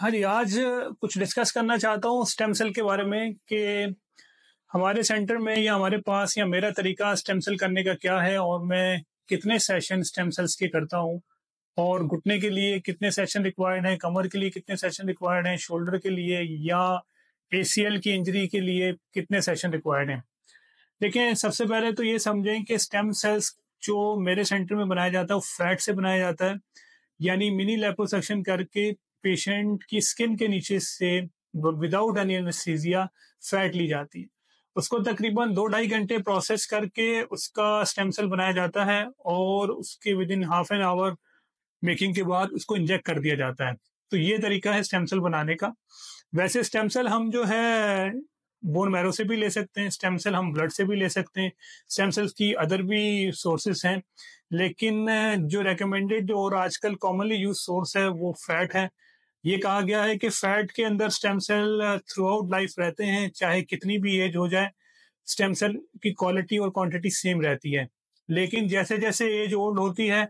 हाँ जी आज कुछ डिस्कस करना चाहता हूँ स्टेम सेल के बारे में कि हमारे सेंटर में या हमारे पास या मेरा तरीका स्टेम सेल करने का क्या है और मैं कितने सेशन स्टेम सेल्स के करता हूँ और घुटने के लिए कितने सेशन रिक्वायर्ड हैं कमर के लिए कितने सेशन रिक्वायर्ड हैं शोल्डर के लिए या एसीएल की इंजरी के लिए कितने सेशन रिक्वायर्ड हैं देखें सबसे पहले तो ये समझें कि स्टेम सेल्स जो मेरे सेंटर में बनाया जाता है वो फैट से बनाया जाता है यानी मिनी लेपोसेक्शन करके पेशेंट की स्किन के नीचे से विदाउट एनी एनेस्थीजिया फैट ली जाती है उसको तकरीबन दो ढाई घंटे प्रोसेस करके उसका स्टेम सेल बनाया जाता है और उसके within half an hour making के बाद उसको इंजेक्ट कर दिया जाता है तो ये तरीका है स्टेम सेल बनाने का वैसे स्टेम सेल हम जो है बोन मैरो से भी ले सकते हैं स्टेम सेल हम ब्लड से भी ले सकते हैं स्टेम सेल्स की अदर भी सोर्सेस हैं लेकिन जो रेकमेंडेड और आजकल कॉमनली यूज सोर्स है वो फैट है ये कहा गया है कि फैट के अंदर stem cell throughout life रहते हैं चाहे कितनी भी एज हो जाए स्टेम सेल की क्वालिटी और क्वांटिटी सेम रहती है लेकिन जैसे जैसे एज ओल्ड होती है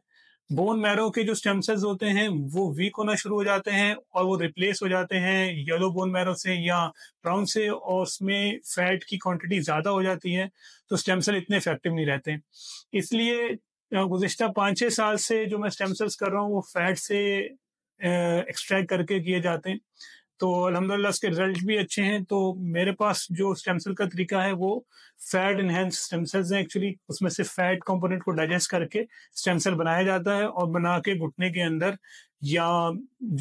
बोन मैरो के जो स्टेम सेल्स होते हैं वो वीक होना शुरू हो जाते हैं और वो रिप्लेस हो जाते हैं येलो बोन मैरो से या ब्राउन से और उसमें फैट की क्वांटिटी ज़्यादा हो जाती है तो स्टेम सेल इतने इफेक्टिव नहीं रहते इसलिए गुजशत पाँच छः साल से जो मैं स्टेम सेल्स कर रहा हूँ वो फैट से एक्सट्रैक्ट करके किए जाते हैं तो अलहमदिल्ला उसके रिजल्ट भी अच्छे हैं तो मेरे पास जो स्टेम सेल का तरीका है वो फैट इनहेंस स्टेम सेल्स हैं एक्चुअली उसमें से फैट कंपोनेंट को डाइजेस्ट करके स्टेम सेल बनाया जाता है और बना के घुटने के अंदर या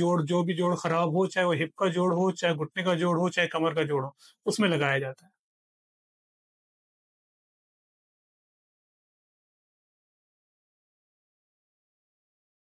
जोड़ जो भी जोड़ खराब हो चाहे वो हिप का जोड़ हो चाहे घुटने का जोड़ हो चाहे कमर का जोड़ हो उसमें लगाया जाता है